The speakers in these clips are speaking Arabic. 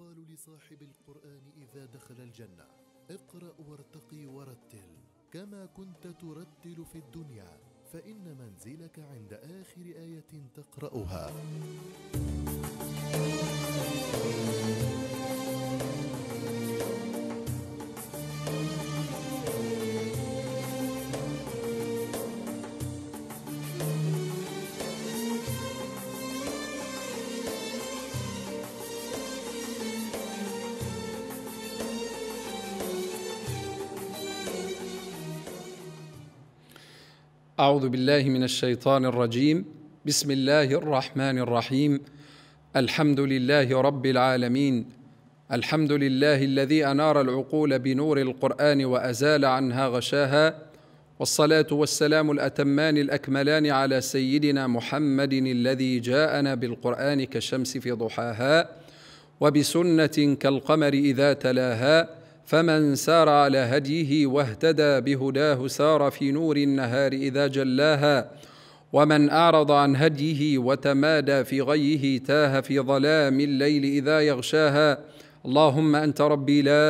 يقال لصاحب القرآن إذا دخل الجنة اقرأ وارتقي ورتل كما كنت ترتل في الدنيا فإن منزلك عند آخر آية تقرأها أعوذ بالله من الشيطان الرجيم بسم الله الرحمن الرحيم الحمد لله رب العالمين الحمد لله الذي أنار العقول بنور القرآن وأزال عنها غشاها والصلاة والسلام الأتمان الأكملان على سيدنا محمد الذي جاءنا بالقرآن كالشمس في ضحاها وبسنة كالقمر إذا تلاها فمن سار على هديه واهتدى بهداه سار في نور النهار اذا جلاها ومن اعرض عن هديه وتمادى في غيه تاه في ظلام الليل اذا يغشاها اللهم انت ربي لا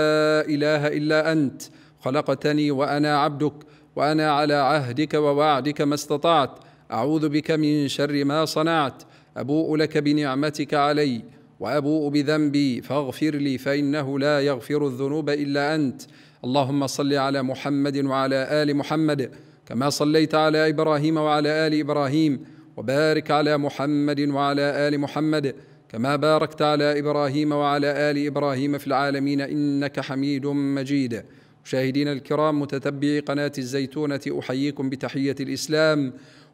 اله الا انت خلقتني وانا عبدك وانا على عهدك ووعدك ما استطعت اعوذ بك من شر ما صنعت ابوء لك بنعمتك علي وابوء بذنبي فاغفر لي فانه لا يغفر الذنوب الا انت اللهم صل على محمد وعلى ال محمد كما صليت على ابراهيم وعلى ال ابراهيم وبارك على محمد وعلى ال محمد كما باركت على ابراهيم وعلى ال ابراهيم في العالمين انك حميد مجيد مشاهدينا الكرام متتبعي قناه الزيتونه احييكم بتحيه الاسلام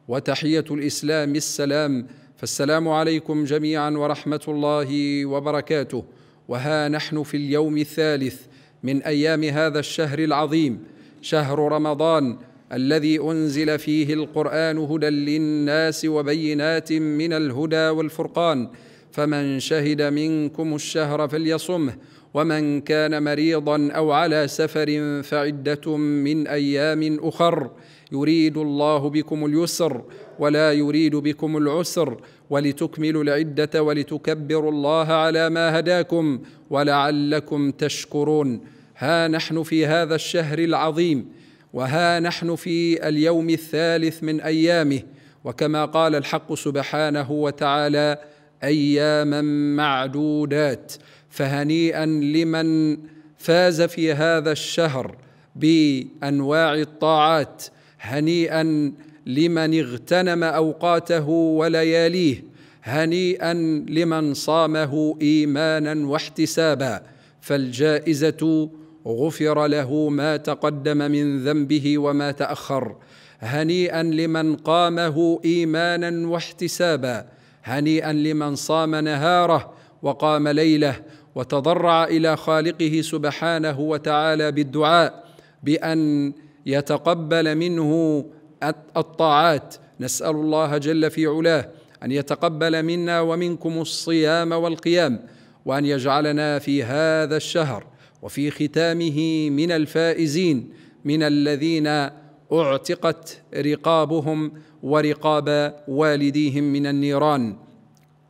وتحيه الاسلام السلام فالسلام عليكم جميعا ورحمه الله وبركاته وها نحن في اليوم الثالث من ايام هذا الشهر العظيم شهر رمضان الذي انزل فيه القران هدى للناس وبينات من الهدى والفرقان فمن شهد منكم الشهر فليصمه ومن كان مريضا او على سفر فعده من ايام اخر يريد الله بكم اليسر ولا يريد بكم العسر ولتكملوا العده ولتكبروا الله على ما هداكم ولعلكم تشكرون ها نحن في هذا الشهر العظيم وها نحن في اليوم الثالث من ايامه وكما قال الحق سبحانه وتعالى اياما معدودات فهنيئا لمن فاز في هذا الشهر بانواع الطاعات هنيئا لمن اغتنم اوقاته ولياليه هنيئا لمن صامه ايمانا واحتسابا فالجائزه غفر له ما تقدم من ذنبه وما تاخر هنيئا لمن قامه ايمانا واحتسابا هنيئا لمن صام نهاره وقام ليله وتضرع الى خالقه سبحانه وتعالى بالدعاء بان يتقبل منه الطاعات نسال الله جل في علاه ان يتقبل منا ومنكم الصيام والقيام وان يجعلنا في هذا الشهر وفي ختامه من الفائزين من الذين اعتقت رقابهم ورقاب والديهم من النيران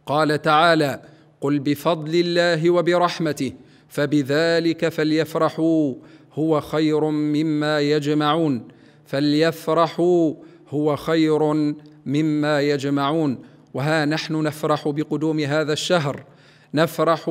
قال تعالى قل بفضل الله وبرحمته فبذلك فليفرحوا هو خير مما يجمعون فليفرحوا هو خير مما يجمعون وها نحن نفرح بقدوم هذا الشهر نفرح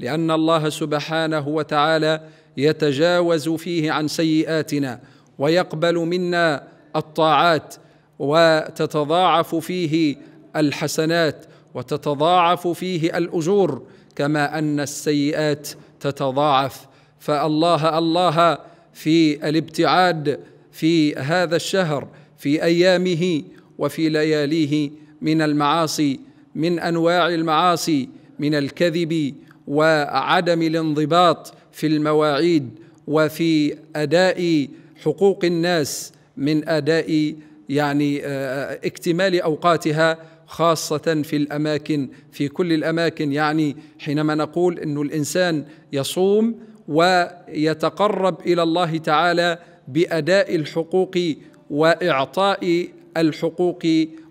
لان الله سبحانه وتعالى يتجاوز فيه عن سيئاتنا ويقبل منا الطاعات وتتضاعف فيه الحسنات وتتضاعف فيه الاجور كما ان السيئات تتضاعف فالله الله في الابتعاد في هذا الشهر في ايامه وفي لياليه من المعاصي من انواع المعاصي من الكذب وعدم الانضباط في المواعيد وفي اداء حقوق الناس من اداء يعني آه، آه، اكتمال اوقاتها خاصة في الأماكن في كل الأماكن يعني حينما نقول أن الإنسان يصوم ويتقرب الى الله تعالى باداء الحقوق واعطاء الحقوق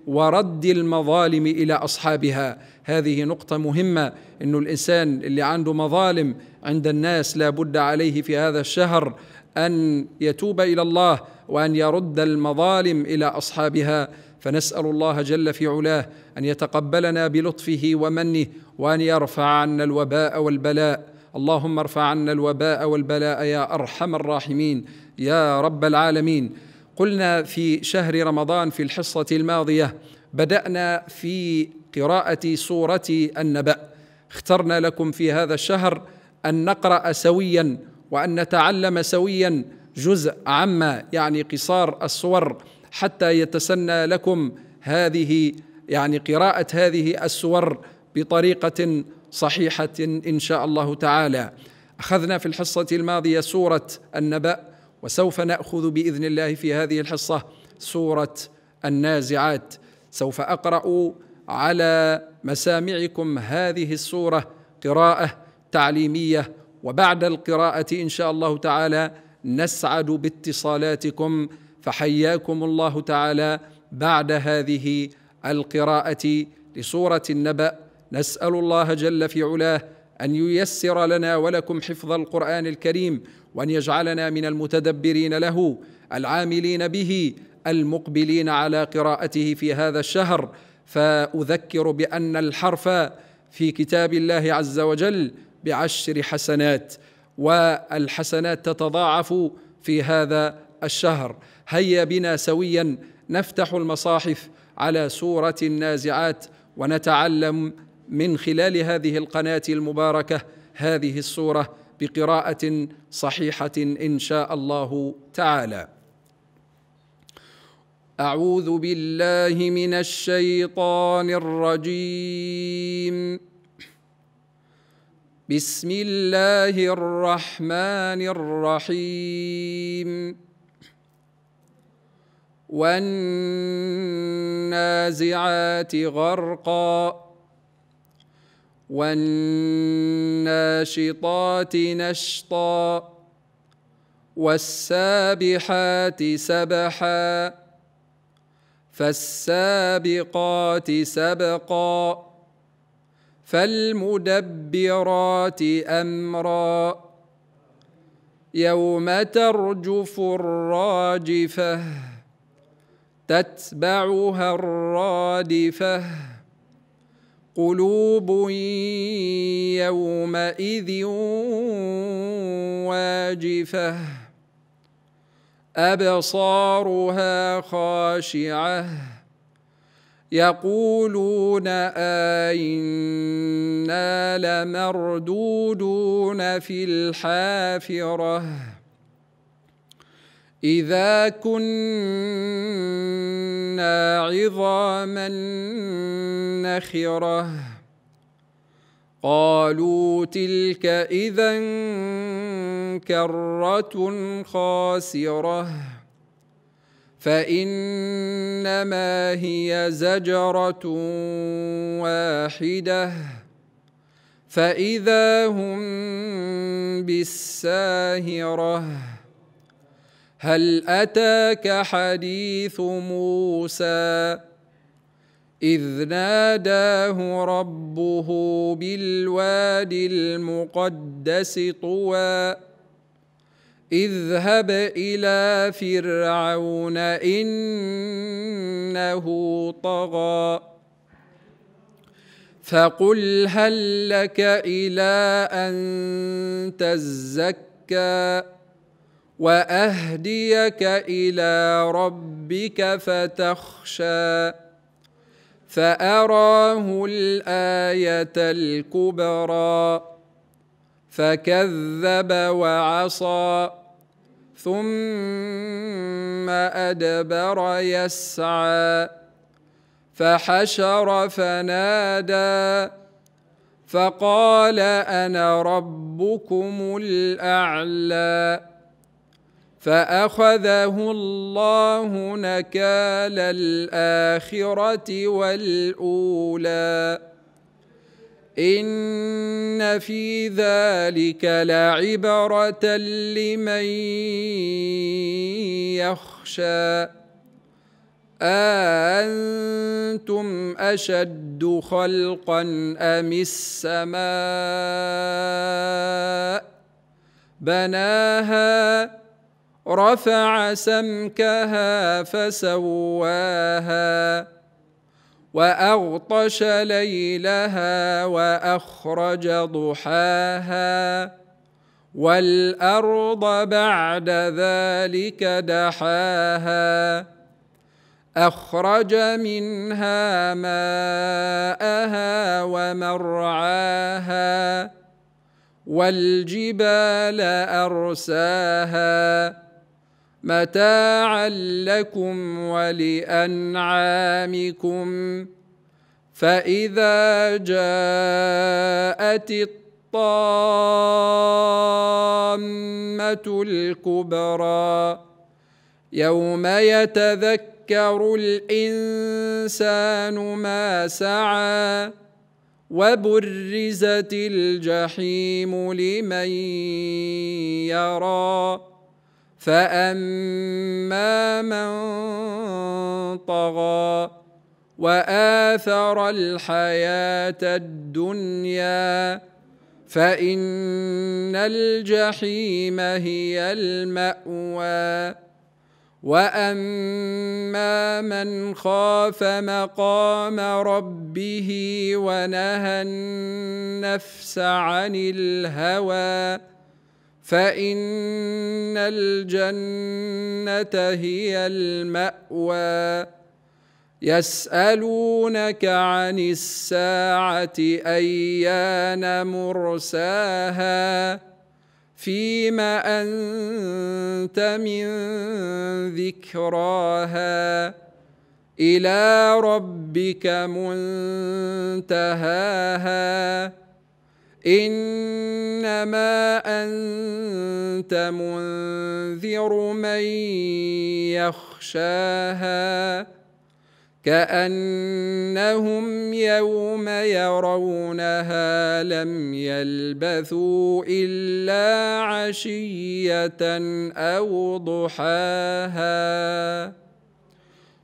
ورد المظالم الى اصحابها هذه نقطه مهمه انه الانسان اللي عنده مظالم عند الناس لا بد عليه في هذا الشهر ان يتوب الى الله وان يرد المظالم الى اصحابها فنسال الله جل في علاه ان يتقبلنا بلطفه ومنه وان يرفع عنا الوباء والبلاء اللهم ارفع عنا الوباء والبلاء يا ارحم الراحمين يا رب العالمين قلنا في شهر رمضان في الحصه الماضيه بدانا في قراءه سوره النبا اخترنا لكم في هذا الشهر ان نقرا سويا وان نتعلم سويا جزء عما يعني قصار الصور حتى يتسنى لكم هذه يعني قراءه هذه السور بطريقه صحيحه ان شاء الله تعالى اخذنا في الحصه الماضيه سوره النبا وسوف ناخذ باذن الله في هذه الحصه سوره النازعات سوف اقرا على مسامعكم هذه السوره قراءه تعليميه وبعد القراءه ان شاء الله تعالى نسعد باتصالاتكم فحياكم الله تعالى بعد هذه القراءه لسوره النبأ نسال الله جل في علاه ان ييسر لنا ولكم حفظ القران الكريم وان يجعلنا من المتدبرين له العاملين به المقبلين على قراءته في هذا الشهر فاذكر بان الحرف في كتاب الله عز وجل بعشر حسنات والحسنات تتضاعف في هذا الشهر هيا بنا سويا نفتح المصاحف على سوره النازعات ونتعلم من خلال هذه القناه المباركه هذه الصوره بقراءه صحيحه ان شاء الله تعالى اعوذ بالله من الشيطان الرجيم بسم الله الرحمن الرحيم والنازعات غرقا والناشطات نشطا والسابحات سبحا فالسابقات سبقا فالمدبرات امرا يوم ترجف الراجفه تتبعها الرادفه قلوب يومئذ واجفه ابصارها خاشعه يقولون ائنا لمردودون في الحافره اذا كنا عظاما نخره قالوا تلك اذا كره خاسره فانما هي زجره واحده فاذا هم بالساهره هل اتاك حديث موسى اذ ناداه ربه بالواد المقدس طوى اذهب الى فرعون انه طغى فقل هل لك الى ان تزكى واهديك الى ربك فتخشى فاراه الايه الكبرى فكذب وعصى ثم ادبر يسعى فحشر فنادى فقال انا ربكم الاعلى فاخذه الله نكال الاخره والاولى ان في ذلك لعبره لمن يخشى أأنتم أشد خلقا أم السماء بناها رفع سمكها فسواها واغطش ليلها واخرج ضحاها والارض بعد ذلك دحاها اخرج منها ماءها ومرعاها والجبال ارساها متاعا لكم ولانعامكم فاذا جاءت الطامه الكبرى يوم يتذكر الانسان ما سعى وبرزت الجحيم لمن يرى فأما من طغى وآثر الحياة الدنيا فإن الجحيم هي المأوى وأما من خاف مقام ربه ونهى النفس عن الهوى فان الجنه هي الماوى يسالونك عن الساعه ايان مرساها فيما انت من ذكراها الى ربك منتهاها انما انت منذر من يخشاها كانهم يوم يرونها لم يلبثوا الا عشيه او ضحاها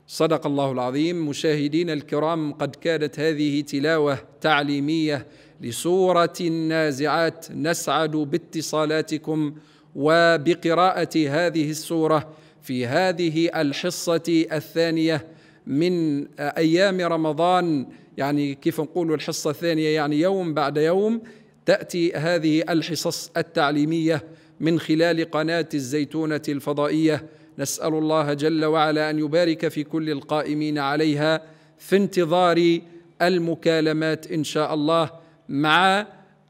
صدق الله العظيم مشاهدينا الكرام قد كانت هذه تلاوه تعليميه لسوره النازعات نسعد باتصالاتكم وبقراءه هذه السوره في هذه الحصه الثانيه من ايام رمضان يعني كيف نقول الحصه الثانيه يعني يوم بعد يوم تاتي هذه الحصص التعليميه من خلال قناه الزيتونه الفضائيه نسال الله جل وعلا ان يبارك في كل القائمين عليها في انتظار المكالمات ان شاء الله مع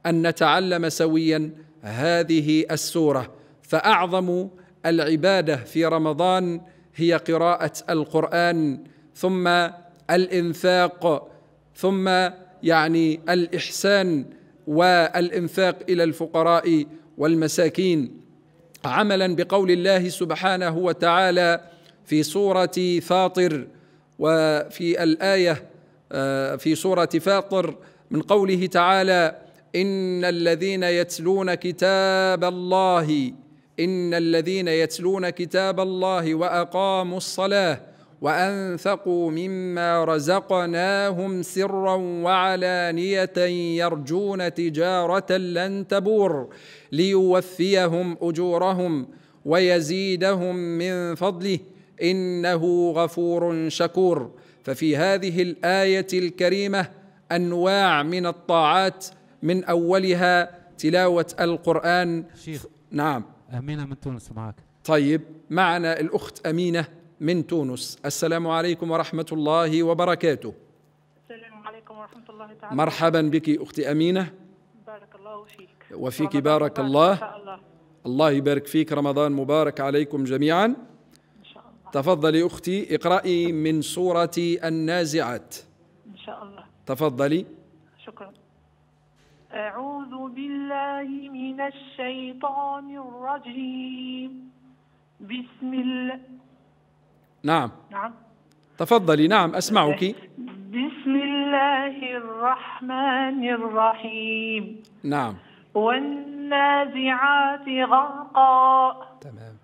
ان نتعلم سويا هذه السوره فاعظم العباده في رمضان هي قراءه القران ثم الانفاق ثم يعني الاحسان والانفاق الى الفقراء والمساكين عملا بقول الله سبحانه وتعالى في سوره فاطر وفي الايه آه، في سوره فاطر من قوله تعالى ان الذين يتلون كتاب الله ان الذين يتلون كتاب الله واقاموا الصلاه وانفقوا مما رزقناهم سرا وعلانيه يرجون تجاره لن تبور ليوفيهم اجورهم ويزيدهم من فضله انه غفور شكور ففي هذه الايه الكريمه انواع من الطاعات من اولها تلاوه القران شيخ نعم امينه من تونس معك طيب معنا الاخت امينه من تونس السلام عليكم ورحمه الله وبركاته السلام عليكم ورحمه الله تعالى مرحبا بك اختي امينه بارك الله فيك وفيك بارك الله. الله الله يبارك فيك رمضان مبارك عليكم جميعا إن شاء الله. تفضلي اختي اقرأي من سورة النازعات إن شاء الله تفضلي شكرا أعوذ بالله من الشيطان الرجيم بسم الله نعم نعم تفضلي نعم أسمعك بسم الله الرحمن الرحيم نعم والنازعات غرقا تمام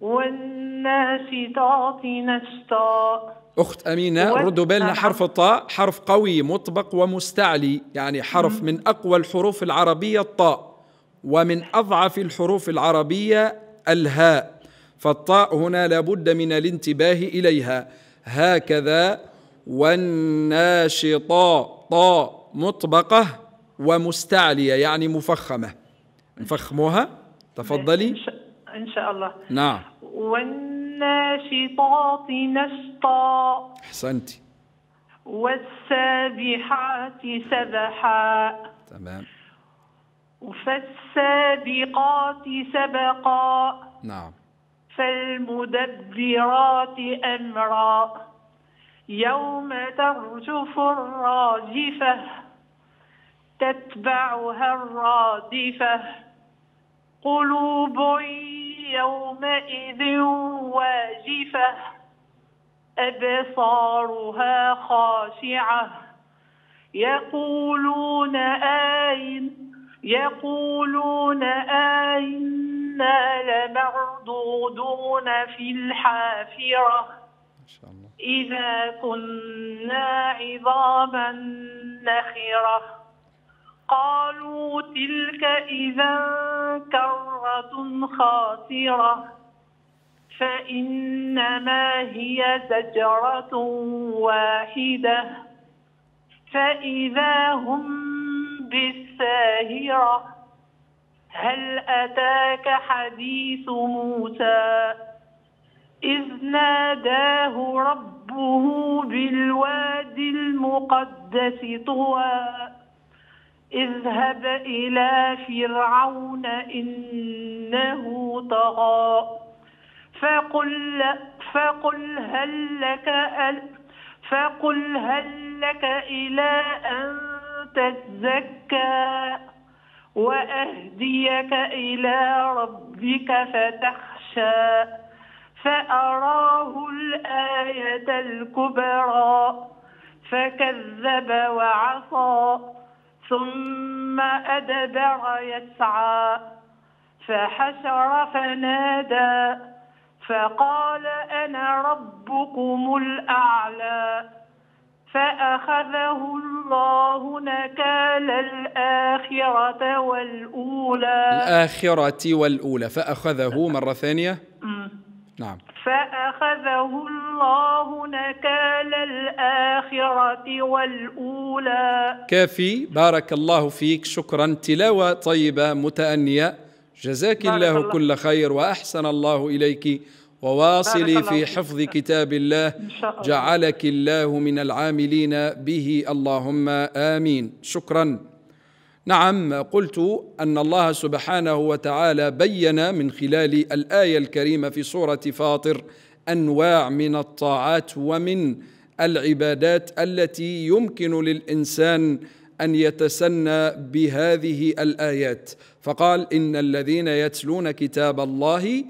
والناشطات نشطا أخت أمينة ردوا بالنا آه. حرف الطاء حرف قوي مطبق ومستعلي يعني حرف من أقوى الحروف العربية الطاء ومن أضعف الحروف العربية الهاء فالطاء هنا لابد من الانتباه إليها هكذا والناشطاء طاء مطبقة ومستعلية يعني مفخمة نفخموها تفضلي إن شاء الله نعم الناشطات نشطا احسنتي والسابحات سبحا تمام فالسابقات سبقا نعم فالمدبرات أمرا يوم ترجف الراجفة تتبعها الرادفة قلوب يومئذ واجفة أبصارها خاشعة يقولون أين يقولون أئنا لمردودون في الحافرة إذا كنا عظاما نخرة قالوا تلك إذا خاسرة فإنما هي زجرة واحدة فإذا هم بالساهرة هل أتاك حديث موسى إذ ناداه ربه بالوادي المقدس طوى اذهب إلى فرعون إنه طغى فقل, فقل هل لك فقل هل لك إلى أن تزكى وأهديك إلى ربك فتخشى فأراه الآية الكبرى فكذب وعصى ثم أدبر يسعى فحشر فنادى فقال أنا ربكم الأعلى فأخذه الله نكال الآخرة والأولى الآخرة والأولى فأخذه مرة ثانية نعم فأخذه الله نكال الآخرة والأولى كافي بارك الله فيك شكرا تلاوة طيبة متأنية جزاك الله, الله كل خير وأحسن الله إليك وواصلي في حفظ كتاب الله جعلك الله من العاملين به اللهم آمين شكرا نعم قلت ان الله سبحانه وتعالى بين من خلال الايه الكريمه في سوره فاطر انواع من الطاعات ومن العبادات التي يمكن للانسان ان يتسنى بهذه الايات فقال ان الذين يتلون كتاب الله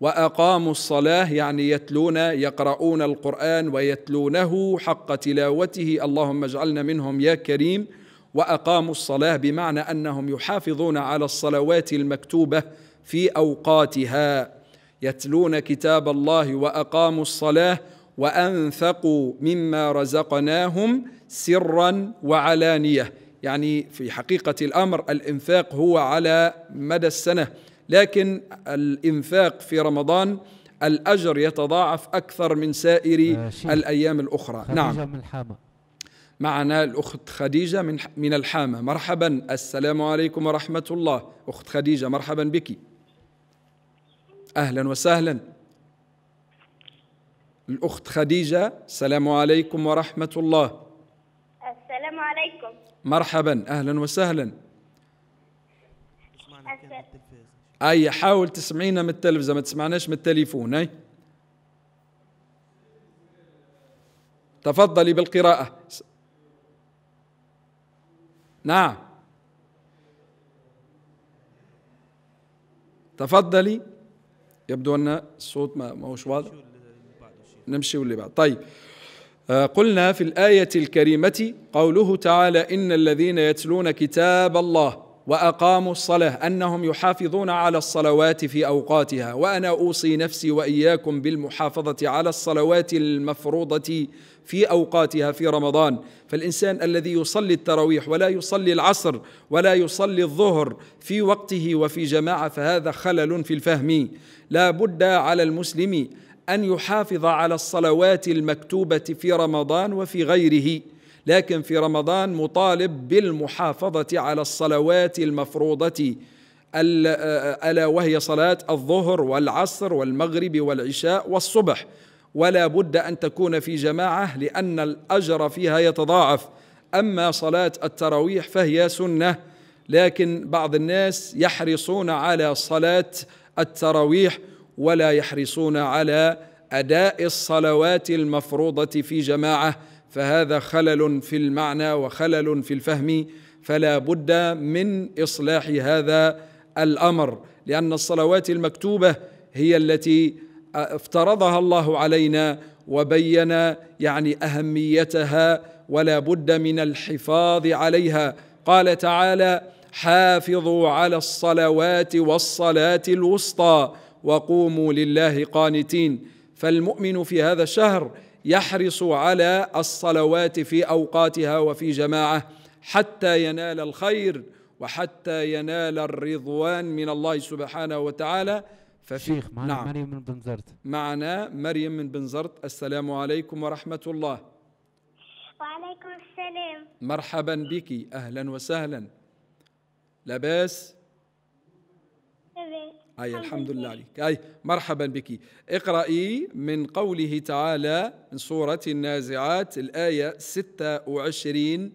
واقاموا الصلاه يعني يتلون يقرؤون القران ويتلونه حق تلاوته اللهم اجعلنا منهم يا كريم واقاموا الصلاه بمعنى انهم يحافظون على الصلوات المكتوبه في اوقاتها يتلون كتاب الله واقاموا الصلاه وانفقوا مما رزقناهم سرا وعلانيه يعني في حقيقه الامر الانفاق هو على مدى السنه لكن الانفاق في رمضان الاجر يتضاعف اكثر من سائر الايام الاخرى نعم من الحامة. معنا الأخت خديجة من من الحامة مرحبا السلام عليكم ورحمة الله أخت خديجة مرحبا بك أهلا وسهلا الأخت خديجة السلام عليكم ورحمة الله السلام عليكم مرحبا أهلا وسهلا أي حاول تسمعينا من التلفزة ما تسمعناش من التليفون أي تفضلي بالقراءة نعم تفضلي يبدو أن الصوت ما هوش واضح نمشي واللي بعد طيب آه، قلنا في الآية الكريمة قوله تعالى إن الذين يتلون كتاب الله وأقاموا الصلاة أنهم يحافظون على الصلوات في أوقاتها وأنا أوصي نفسي وإياكم بالمحافظة على الصلوات المفروضة في اوقاتها في رمضان فالانسان الذي يصلي التراويح ولا يصلي العصر ولا يصلي الظهر في وقته وفي جماعه فهذا خلل في الفهم لا بد على المسلم ان يحافظ على الصلوات المكتوبه في رمضان وفي غيره لكن في رمضان مطالب بالمحافظه على الصلوات المفروضه الا وهي صلاه الظهر والعصر والمغرب والعشاء والصبح ولا بد ان تكون في جماعه لان الاجر فيها يتضاعف اما صلاه التراويح فهي سنه لكن بعض الناس يحرصون على صلاه التراويح ولا يحرصون على اداء الصلوات المفروضه في جماعه فهذا خلل في المعنى وخلل في الفهم فلا بد من اصلاح هذا الامر لان الصلوات المكتوبه هي التي افترضها الله علينا وبين يعني اهميتها ولا بد من الحفاظ عليها قال تعالى حافظوا على الصلوات والصلاه الوسطى وقوموا لله قانتين فالمؤمن في هذا الشهر يحرص على الصلوات في اوقاتها وفي جماعه حتى ينال الخير وحتى ينال الرضوان من الله سبحانه وتعالى ففي شيخ معنا نعم مريم من بنزرت معنا مريم من بنزرت السلام عليكم ورحمة الله وعليكم السلام مرحبا بك أهلا وسهلا لاباس لاباس أي الحمد لله عليك أي مرحبا بك اقرأي من قوله تعالى من سورة النازعات الآية 26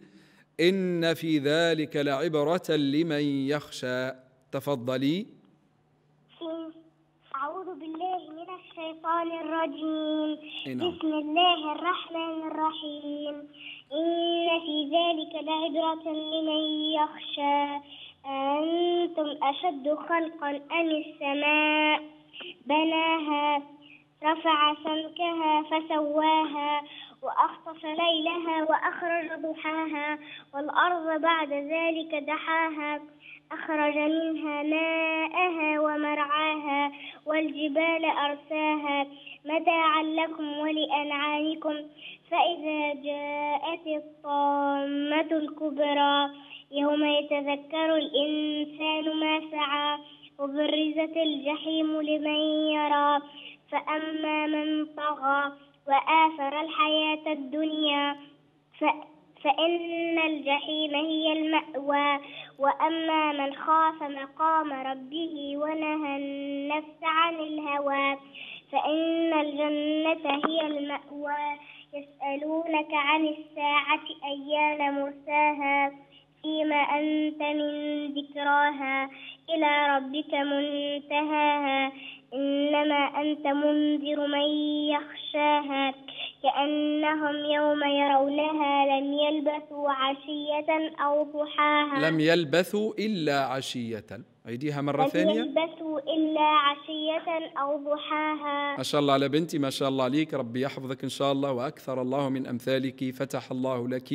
إن في ذلك لعبرة لمن يخشى تفضلي أعوذ بالله من الشيطان الرجيم نعم. بسم الله الرحمن الرحيم إن في ذلك لعبرة لمن يخشى أنتم أشد خلقا أم السماء بناها رفع سمكها فسواها وأخطف ليلها وأخرج ضحاها والأرض بعد ذلك دحاها أخرج منها ماءها ومرعاها والجبال أرساها متاعا لكم ولأنعامكم فإذا جاءت الطامة الكبرى يوم يتذكر الإنسان ما سعى وبرزت الجحيم لمن يرى فأما من طغى وآثر الحياة الدنيا فإن الجحيم هي المأوى وأما من خاف مقام ربه ونهى النفس عن الهوى فإن الجنة هي المأوى يسألونك عن الساعة أيان مرساها فيما أنت من ذكراها إلى ربك منتهاها إنما أنت منذر من يخشاها كأنهم يوم يرونها لم يلبثوا عشية أو ضحاها لم يلبثوا إلا عشية أيديها مرة لم ثانية لم يلبثوا إلا عشية أو ضحاها ما شاء الله على بنتي ما شاء الله عليك ربي يحفظك إن شاء الله وأكثر الله من أمثالك فتح الله لك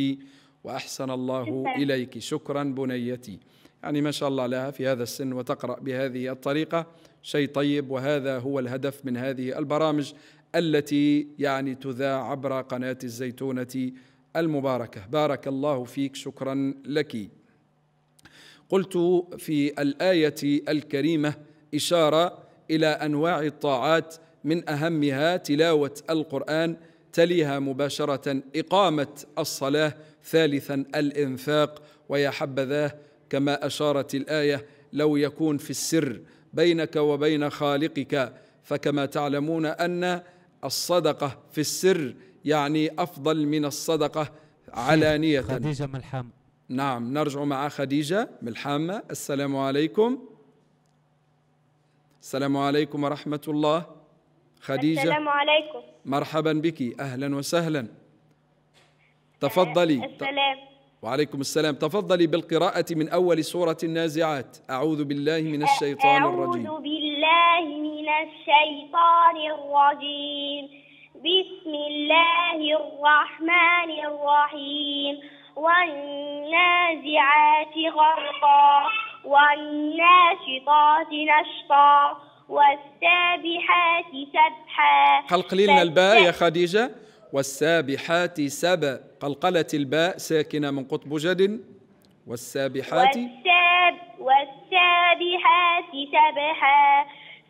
وأحسن الله شكرا. إليك شكرا بنيتي يعني ما شاء الله لها في هذا السن وتقرأ بهذه الطريقة شيء طيب وهذا هو الهدف من هذه البرامج التي يعني تذاع عبر قناة الزيتونة المباركة بارك الله فيك شكرا لك قلت في الآية الكريمة إشارة إلى أنواع الطاعات من أهمها تلاوة القرآن تليها مباشرة إقامة الصلاة ثالثا الإنفاق ويا حبذا كما أشارت الآية لو يكون في السر بينك وبين خالقك فكما تعلمون أن الصدقة في السر يعني أفضل من الصدقة علانية خديجة ملحام نعم نرجع مع خديجة ملحامة السلام عليكم السلام عليكم ورحمة الله خديجة السلام عليكم مرحبا بك أهلا وسهلا تفضلي السلام وعليكم السلام تفضلي بالقراءة من أول سورة النازعات أعوذ بالله من الشيطان الرجيم أعوذ بالله من من الشيطان الرجيم بسم الله الرحمن الرحيم والنازعات غرقا والناشطات نشطا والسابحات سبحا قل قليلنا الباء يا خديجة والسابحات سبا قلقلت الباء ساكنة من قطب جد والسابحات والساب والسابحات سبحا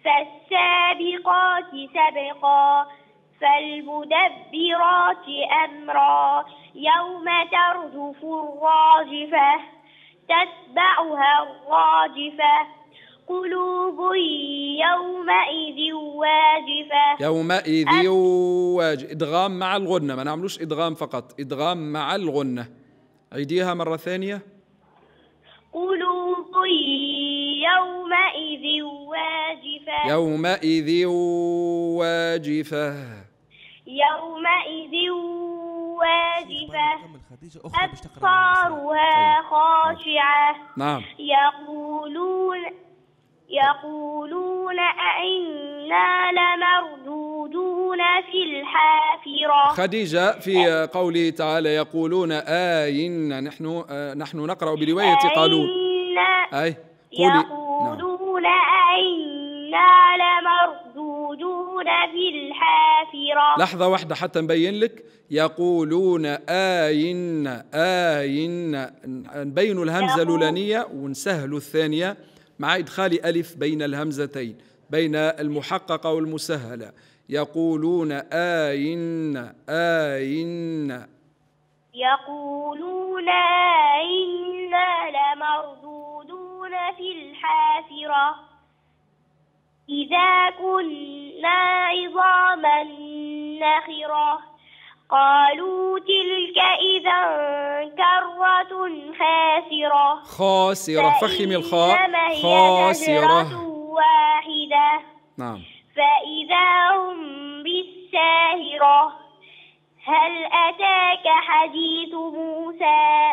فالسابقات سبقا فالمدبرات أمرا يوم ترجف الراجفة تتبعها الراجفة قلوب يومئذ واجفة يومئذ واجفة إدغام مع الغنة ما نعملوش إدغام فقط إدغام مع الغنة عيديها مرة ثانية قلوب يومئذ واجفة يومئذ واجفة يومئذ واجفة أبصارها طيب. خاشعة نعم يقولون يقولون أئنا لمردودون في الحافرة خديجة في قوله تعالى يقولون آينا نحن آه، نحن نقرأ برواية قالون أي قولي نعم. يقولون أئنا لمردودون في الحافرة لحظة واحدة حتى نبين لك يقولون آين آين نبين الهمزة الأولانية ونسهل الثانية مع إدخال ألف بين الهمزتين بين المحققة والمسهلة يقولون آين آين يقولون أئنا لمردود في الحافرة إذا كنا عظاما نخرة قالوا تلك إذا كرة خاسرة خاسرة فخم الخاء خاسرة واحدة نعم فإذا هم بالساهرة هل أتاك حديث موسى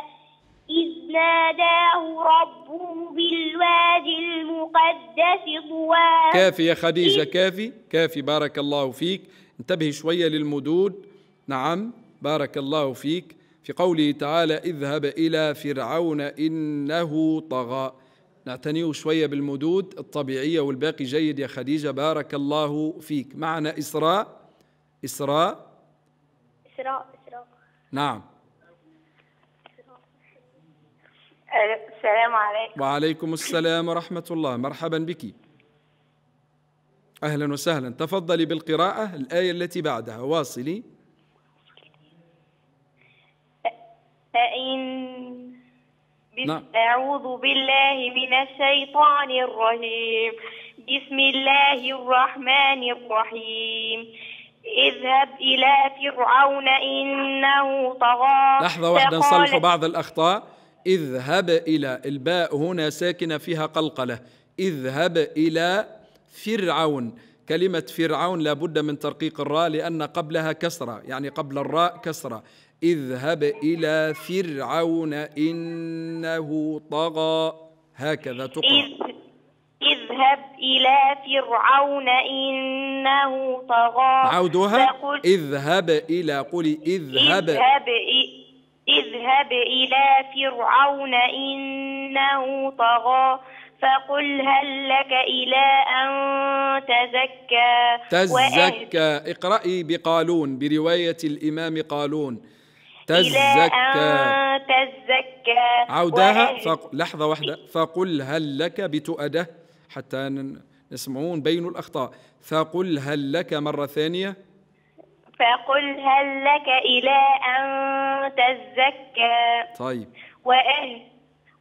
إذ ناداه ربه بالوادي المقدس طوى كافي يا خديجة كافي كافي بارك الله فيك انتبهي شوية للمدود نعم بارك الله فيك في قوله تعالى اذهب إلى فرعون إنه طغى نعتني شوية بالمدود الطبيعية والباقي جيد يا خديجة بارك الله فيك معنى إسراء إسراء إسراء إسراء نعم السلام عليكم وعليكم السلام ورحمة الله مرحبا بك أهلا وسهلا تفضلي بالقراءة الآية التي بعدها واصلي فإن نعم. أعوذ بالله من الشيطان الرجيم بسم الله الرحمن الرحيم اذهب إلى فرعون إنه طغى لحظة واحدة نصلح بعض الأخطاء اذهب إلى الباء هنا ساكنة فيها قلقلة اذهب إلى فرعون كلمة فرعون لابد من ترقيق الراء لأن قبلها كسرة يعني قبل الراء كسرة اذهب إلى فرعون إنه طغى هكذا تقرأ اذهب إلى فرعون إنه طغى عودها اذهب إلى قولي اذهب, اذهب اذهب إلى فرعون إنه طغى فقل هل لك إلى أن تزكى تزكى اقرأي بقالون برواية الإمام قالون تزكى إلى تزكى عودها فق... لحظة واحدة فقل هل لك بتؤده حتى نسمعون بين الأخطاء فقل هل لك مرة ثانية فقل هل لك إلى أن تزكى طيب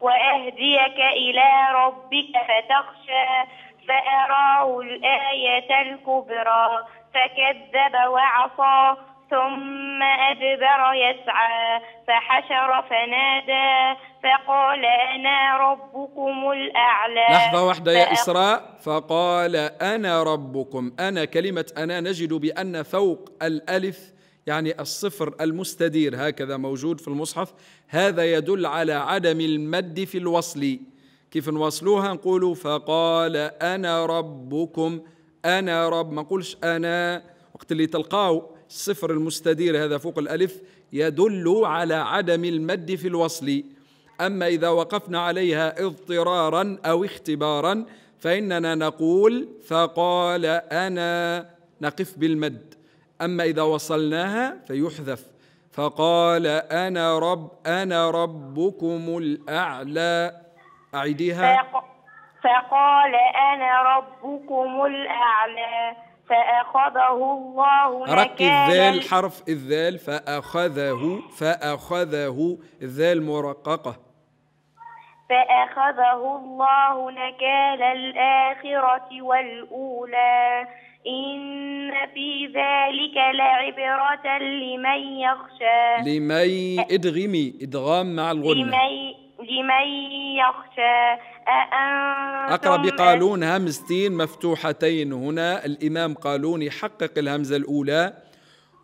وأهديك إلى ربك فتخشى فأراه الآية الكبرى فكذب وعصى ثم أدبر يسعى فحشر فنادى فقال أنا ربكم الأعلى لحظة واحدة يا إسراء فقال أنا ربكم أنا كلمة أنا نجد بأن فوق الألف يعني الصفر المستدير هكذا موجود في المصحف هذا يدل على عدم المد في الوصل كيف نوصلوها نقولوا فقال أنا ربكم أنا رب ما نقولش أنا وقت اللي تلقاو الصفر المستدير هذا فوق الألف يدل على عدم المد في الوصل أما إذا وقفنا عليها اضطرارا أو اختبارا فإننا نقول فقال أنا نقف بالمد أما إذا وصلناها فيحذف فقال أنا رب أنا ربكم الأعلى أعيديها فقال أنا ربكم الأعلى فأخذه الله ركز ذال حرف الذال فأخذه فأخذه ذال مرققة فأخذه الله نكال الآخرة والأولى إن في ذلك لعبرة لمن يخشى لمن ادغمي ادغام مع الغنى لمن, لمن يخشى أقرب قالون همزتين مفتوحتين هنا الإمام قالون يحقق الهمزة الأولى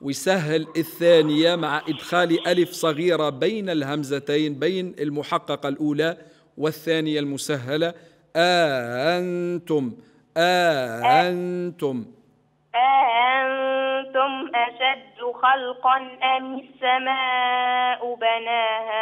ويسهل الثانية مع إدخال ألف صغيرة بين الهمزتين بين المحققة الأولى والثانية المسهلة أنتم أنتم أأنتم أشد خلقا أم السماء بناها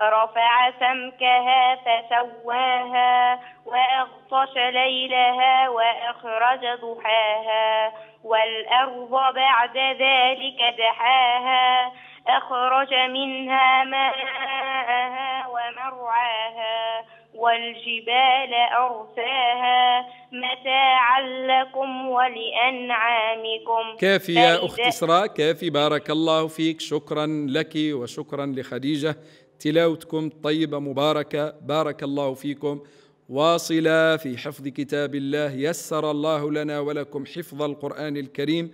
رفع سمكها فسواها وأغطش ليلها وأخرج ضحاها والأرض بعد ذلك دحاها أخرج منها ماءها ومرعاها والجبال أرساها متاعا لكم ولأنعامكم كافي يا أخت سراء كافي بارك الله فيك شكرا لك وشكرا لخديجة تلاوتكم طيبة مباركة بارك الله فيكم واصلا في حفظ كتاب الله يسر الله لنا ولكم حفظ القرآن الكريم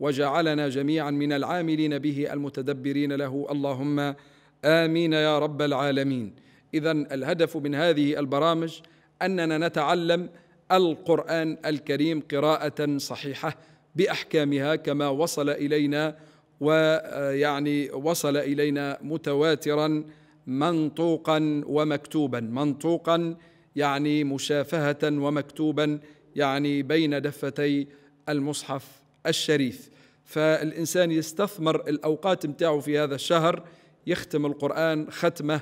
وجعلنا جميعا من العاملين به المتدبرين له اللهم آمين يا رب العالمين إذا الهدف من هذه البرامج أننا نتعلم القرآن الكريم قراءة صحيحة بأحكامها كما وصل إلينا ويعني آه، وصل إلينا متواترا منطوقا ومكتوبا منطوقا يعني مشافهة ومكتوبا يعني بين دفتي المصحف الشريف فالإنسان يستثمر الأوقات متاعه في هذا الشهر يختم القرآن ختمة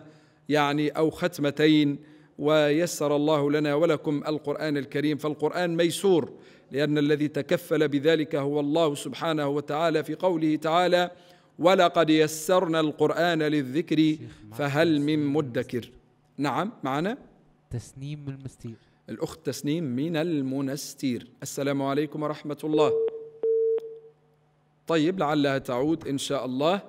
يعني أو ختمتين ويسر الله لنا ولكم القرآن الكريم فالقرآن ميسور لأن الذي تكفل بذلك هو الله سبحانه وتعالى في قوله تعالى ولقد يسرنا القرآن للذكر فهل من مدكر نعم معنا تسنيم من المستير الأخت تسنيم من المنستير السلام عليكم ورحمة الله طيب لعلها تعود إن شاء الله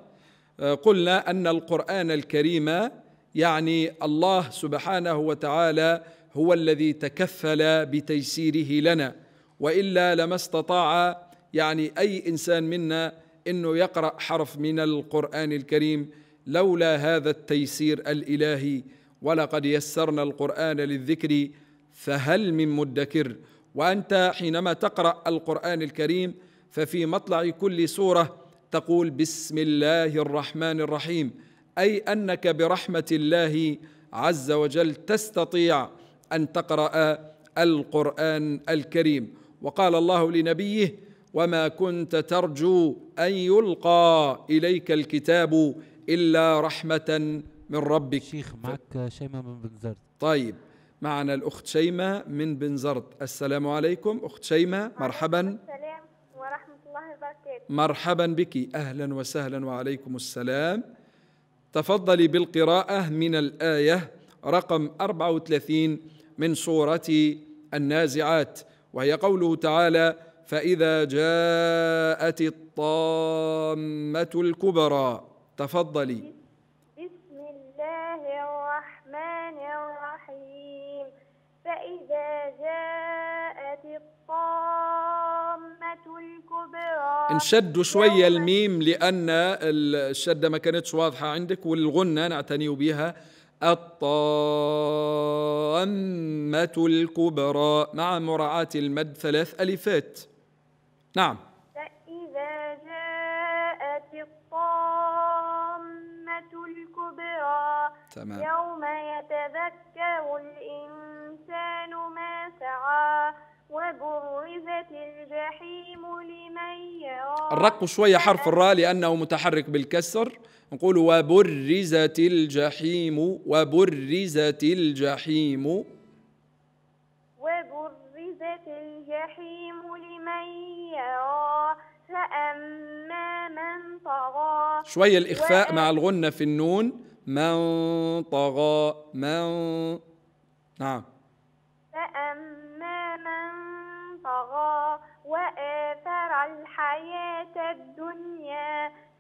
آه، قلنا أن القرآن الكريم يعني الله سبحانه وتعالى هو الذي تكفل بتيسيره لنا وإلا لما استطاع يعني أي إنسان منا انه يقرا حرف من القران الكريم لولا هذا التيسير الالهي ولقد يسرنا القران للذكر فهل من مدكر وانت حينما تقرا القران الكريم ففي مطلع كل سوره تقول بسم الله الرحمن الرحيم اي انك برحمه الله عز وجل تستطيع ان تقرا القران الكريم وقال الله لنبيه وما كنت ترجو ان يلقى اليك الكتاب الا رحمه من ربك شيخ معك شيماء من بن زرد طيب معنا الأخت شيماء من بن زرد السلام عليكم أخت شيماء مرحبا السلام ورحمة الله وبركاته مرحبا بك أهلا وسهلا وعليكم السلام تفضلي بالقراءة من الآية رقم 34 من سورة النازعات وهي قوله تعالى فإذا جاءت الطامة الكبرى تفضلي بسم الله الرحمن الرحيم فإذا جاءت الطامة الكبرى انشدوا شوية الميم لأن الشدة ما كانتش واضحة عندك والغنة نعتني بها الطامة الكبرى مع مراعاة المد ثلاث ألفات نعم فإذا جاءت الطامة الكبرى تمام. يوم يتذكر الإنسان ما سعى وبرزت الجحيم لمن يرى الرق شوية حرف الراء لأنه متحرك بالكسر نقول وبرزت الجحيم وبرزت الجحيم صلت الجحيم لمن يرى فأما من طغى شوية الإخفاء مع الغنة في النون من طغى من نعم فأما من طغى وآثر الحياة الدنيا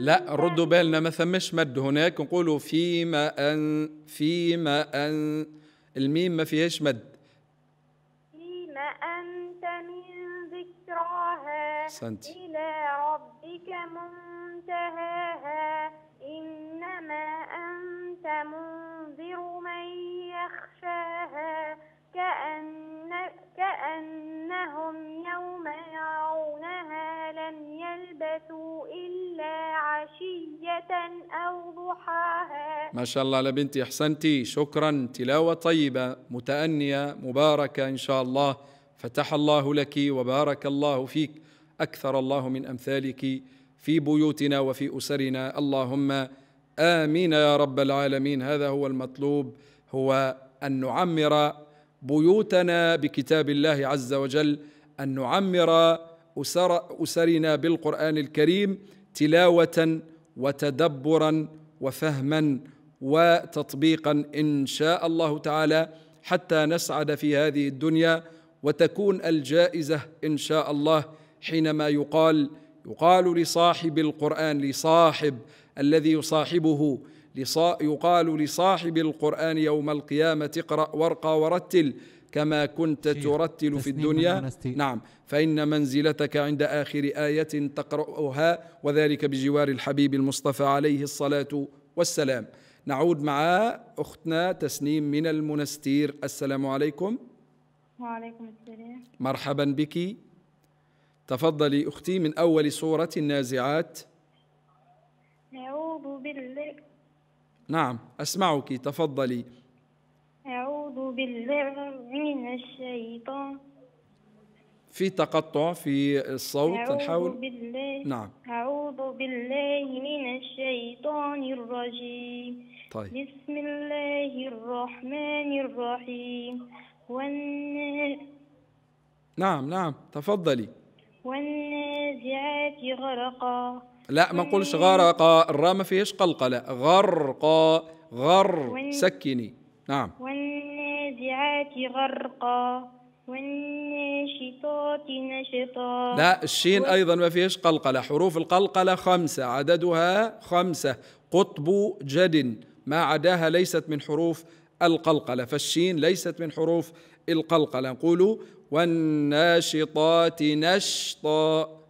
لا ردوا بالنا ما ثمش مد هناك نقولوا فيما أن فيما أن الميم ما فيهاش مد فيما أنت من ذكراها سنت. إلى ربك منتهاها إنما أنت منذر من يخشاها كأن كأنهم يوم تلبثوا إلا عشية أو ضحاها ما شاء الله على بنتي أحسنتي شكرا تلاوة طيبة متأنية مباركة إن شاء الله فتح الله لك وبارك الله فيك أكثر الله من أمثالك في بيوتنا وفي أسرنا اللهم آمين يا رب العالمين هذا هو المطلوب هو أن نعمر بيوتنا بكتاب الله عز وجل أن نعمر أسر أسرنا بالقرآن الكريم تلاوة وتدبرا وفهما وتطبيقا إن شاء الله تعالى حتى نسعد في هذه الدنيا وتكون الجائزة إن شاء الله حينما يقال يقال لصاحب القرآن لصاحب الذي يصاحبه يقال لصاحب القرآن يوم القيامة اقرأ وارقى ورتل كما كنت ترتل في الدنيا نعم فإن منزلتك عند آخر آية تقرأها وذلك بجوار الحبيب المصطفى عليه الصلاة والسلام نعود مع أختنا تسنيم من المنستير السلام عليكم وعليكم السلام مرحبا بك تفضلي أختي من أول سورة النازعات نعوذ بالله نعم أسمعك تفضلي أعوذ بالله من الشيطان في تقطع في الصوت أعوذ نحاول بالله نعم أعوذ بالله من الشيطان الرجيم طيب بسم الله الرحمن الرحيم والن... نعم نعم تفضلي والنازعات غرقا لا ما نقولش غرقا الراء ما فيهش قلقلة غرقا غرقا غر والن... سكني نعم والن... والنازعات غرقا والناشطات نشطا لا الشين أيضا ما فيهاش قلقلة حروف القلقلة خمسة عددها خمسة قطب جد ما عداها ليست من حروف القلقلة فالشين ليست من حروف القلقلة نقول والناشطات نشطا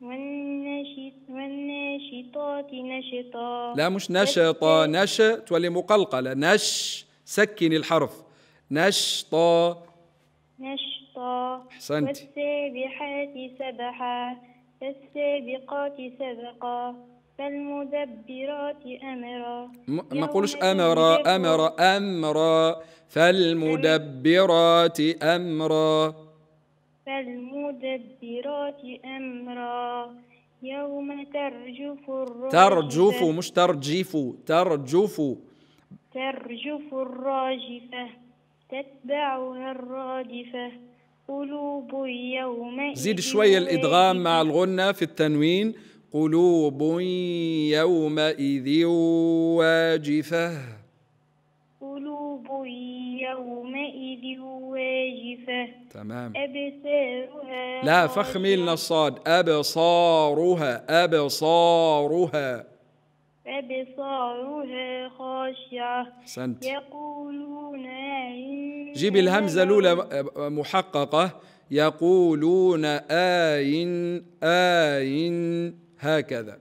والناشطات نشطا لا مش نشطا نشط تولي مقلقلة نش سكن الحرف نشطا نشطا أحسنت والسابحات سبحا فالسابقات سبقا فالمدبرات أمرا ما نقولش أمرا أمرا أمرا فالمدبرات أمرا فالمدبرات أمرا يوم ترجف الراجفة ترجف مش ترجف ترجف ترجف الراجفة تتبعها الرادفة قلوب يومئذ زيد شوية الإدغام مع الغنة في التنوين قلوب يومئذ واجفة قلوب يومئذ واجفة تمام أبصارها لا لنا الصاد أبصارها أبصارها أبصارها خاشعة أحسنت يقولون جيب الهمزة الأولى محققة يقولون آين آين هكذا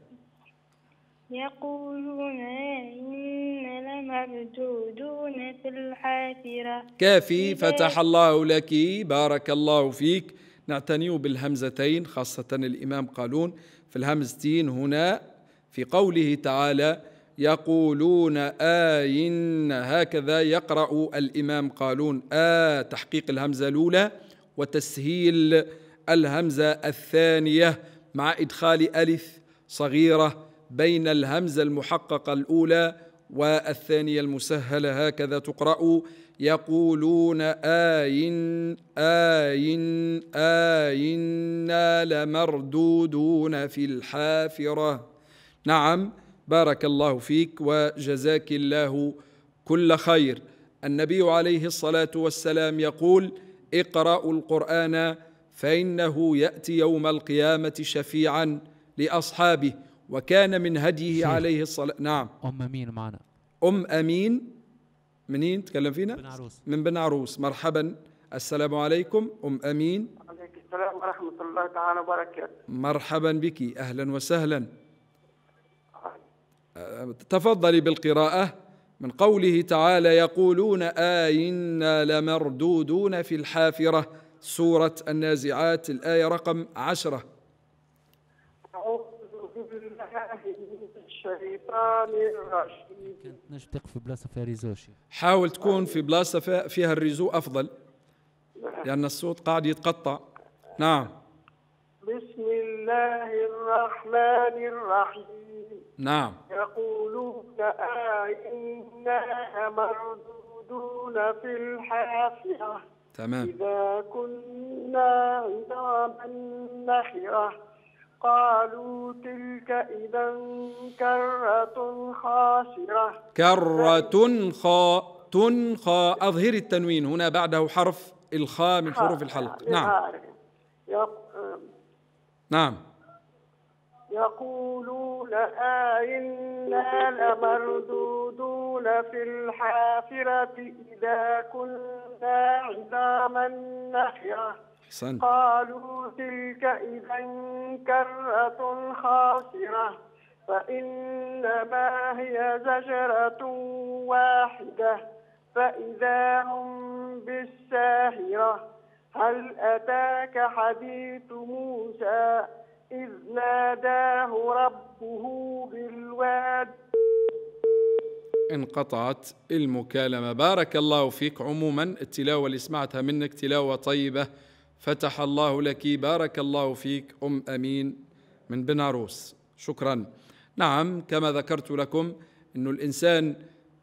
يقولون إن لمردودون في الحافرة كافي فتح الله لك بارك الله فيك نعتني بالهمزتين خاصة الإمام قالون في الهمزتين هنا في قوله تعالى يقولون آين هكذا يقرأ الإمام قالون آ آه تحقيق الهمزة الأولى وتسهيل الهمزة الثانية مع إدخال ألف صغيرة بين الهمزة المحققة الأولى والثانية المسهلة هكذا تقرأ يقولون آين آين آينا لمردودون في الحافرة نعم بارك الله فيك وجزاك الله كل خير النبي عليه الصلاه والسلام يقول اقرأوا القرآن فإنه يأتي يوم القيامة شفيعا لأصحابه وكان من هديه عليه الصلاة نعم أم أمين معنا أم أمين منين تكلم فينا؟ بن عروس من بن عروس مرحبا السلام عليكم أم أمين وعليكم السلام ورحمة الله تعالى وبركاته مرحبا بك أهلا وسهلا تفضلي بالقراءة من قوله تعالى يقولون آئنا لمردودون في الحافرة سورة النازعات الآية رقم عشرة في بلاصة فيها ريزو حاول تكون في بلاصة فيها الريزو أفضل لأن الصوت قاعد يتقطع نعم بسم الله الرحمن الرحيم نعم يقولون آه إنا مردودون في الحافرة تمام إذا كنا عظاما نخرة قالوا تلك إذا كرة خاسرة كرة خاء تنخى أظهر التنوين هنا بعده حرف الخاء من حروف الحلق نعم نعم يقولون أئنا لمردودون في الحافرة إذا كنا عظاما نحيا حسنت. قالوا تلك إذا كرة خاسرة فإنما هي زجرة واحدة فإذا هم بالساهرة هل أتاك حديث موسى إذ ناداه ربه بالواد انقطعت المكالمة بارك الله فيك عموما التلاوة اللي سمعتها منك تلاوة طيبة فتح الله لك بارك الله فيك أم أمين من بناروس شكرا نعم كما ذكرت لكم أن الإنسان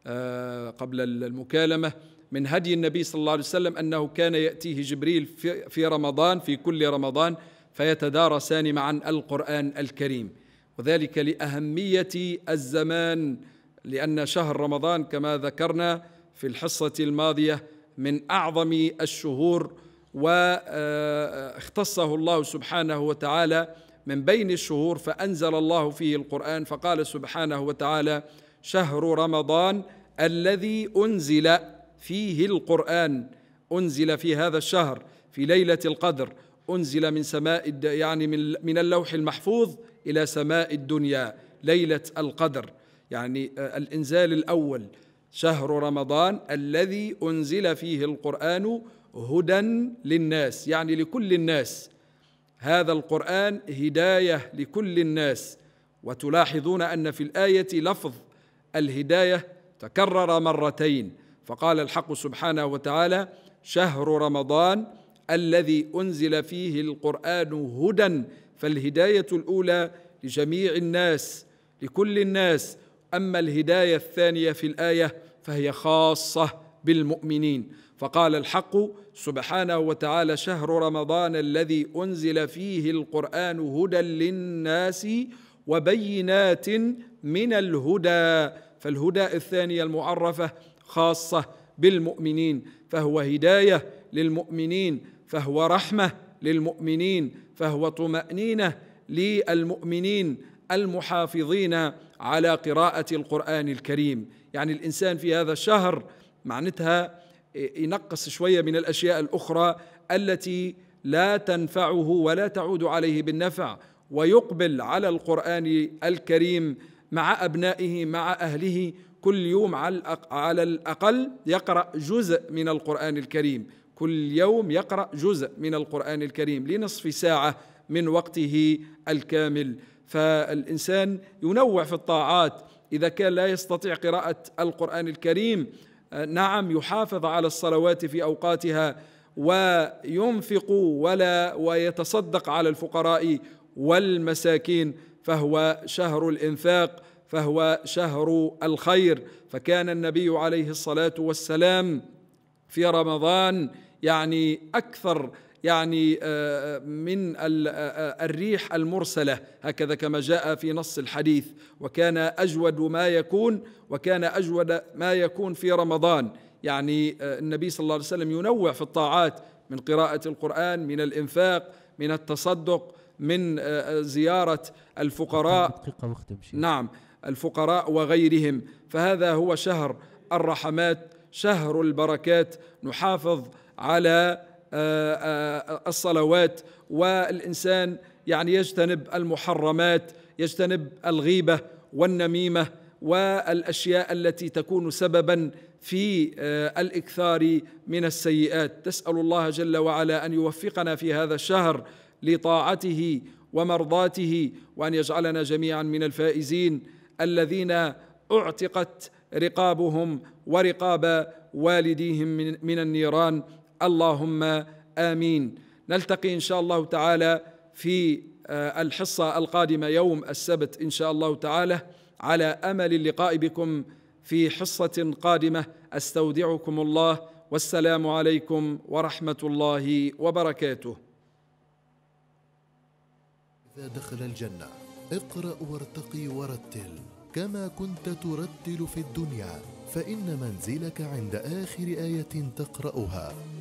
آه، قبل المكالمة من هدي النبي صلى الله عليه وسلم أنه كان يأتيه جبريل في رمضان في كل رمضان فيتدارسان معا القرآن الكريم وذلك لأهمية الزمان لأن شهر رمضان كما ذكرنا في الحصة الماضية من أعظم الشهور واختصه آه، الله سبحانه وتعالى من بين الشهور فأنزل الله فيه القرآن فقال سبحانه وتعالى شهر رمضان الذي أنزل فيه القرآن أنزل في هذا الشهر في ليلة القدر أنزل من سماء يعني من من اللوح المحفوظ إلى سماء الدنيا ليلة القدر يعني آه، الإنزال الأول شهر رمضان الذي أنزل فيه القرآن هدى للناس يعني لكل الناس هذا القرآن هداية لكل الناس وتلاحظون أن في الآية لفظ الهداية تكرر مرتين فقال الحق سبحانه وتعالى شهر رمضان الذي انزل فيه القران هدى فالهدايه الاولى لجميع الناس لكل الناس اما الهدايه الثانيه في الايه فهي خاصه بالمؤمنين فقال الحق سبحانه وتعالى شهر رمضان الذي انزل فيه القران هدى للناس وبينات من الهدى فالهدى الثانيه المعرفه خاصه بالمؤمنين فهو هدايه للمؤمنين فهو رحمه للمؤمنين فهو طمانينه للمؤمنين المحافظين على قراءه القران الكريم يعني الانسان في هذا الشهر معنتها ينقص شويه من الاشياء الاخرى التي لا تنفعه ولا تعود عليه بالنفع ويقبل على القران الكريم مع ابنائه مع اهله كل يوم على الأقل يقرأ جزء من القرآن الكريم كل يوم يقرأ جزء من القرآن الكريم لنصف ساعة من وقته الكامل فالإنسان ينوع في الطاعات إذا كان لا يستطيع قراءة القرآن الكريم آه، نعم يحافظ على الصلوات في أوقاتها وينفق ولا ويتصدق على الفقراء والمساكين فهو شهر الإنفاق فهو شهر الخير فكان النبي عليه الصلاه والسلام في رمضان يعني اكثر يعني آه، آه، من آه، الريح المرسله هكذا كما جاء في نص الحديث وكان اجود ما يكون وكان اجود ما يكون في رمضان يعني النبي صلى الله عليه وسلم ينوع في الطاعات من قراءه القران من الانفاق من التصدق من زياره الفقراء دقيقه نعم الفقراء وغيرهم فهذا هو شهر الرحمات شهر البركات نحافظ على آه، آه، الصلوات والانسان يعني يجتنب المحرمات يجتنب الغيبه والنميمه والاشياء التي تكون سببا في آه، الاكثار من السيئات نسال الله جل وعلا ان يوفقنا في هذا الشهر لطاعته ومرضاته وان يجعلنا جميعا من الفائزين الذين اعتقت رقابهم ورقاب والديهم من, النيران اللهم امين نلتقي ان شاء الله تعالى في آه، الحصه القادمه يوم السبت ان شاء الله تعالى على امل اللقاء بكم في حصه قادمه استودعكم الله والسلام عليكم ورحمه الله وبركاته اذا دخل الجنه اقرا وارتقي ورتل كما كنت ترتل في الدنيا فان منزلك عند اخر ايه تقراها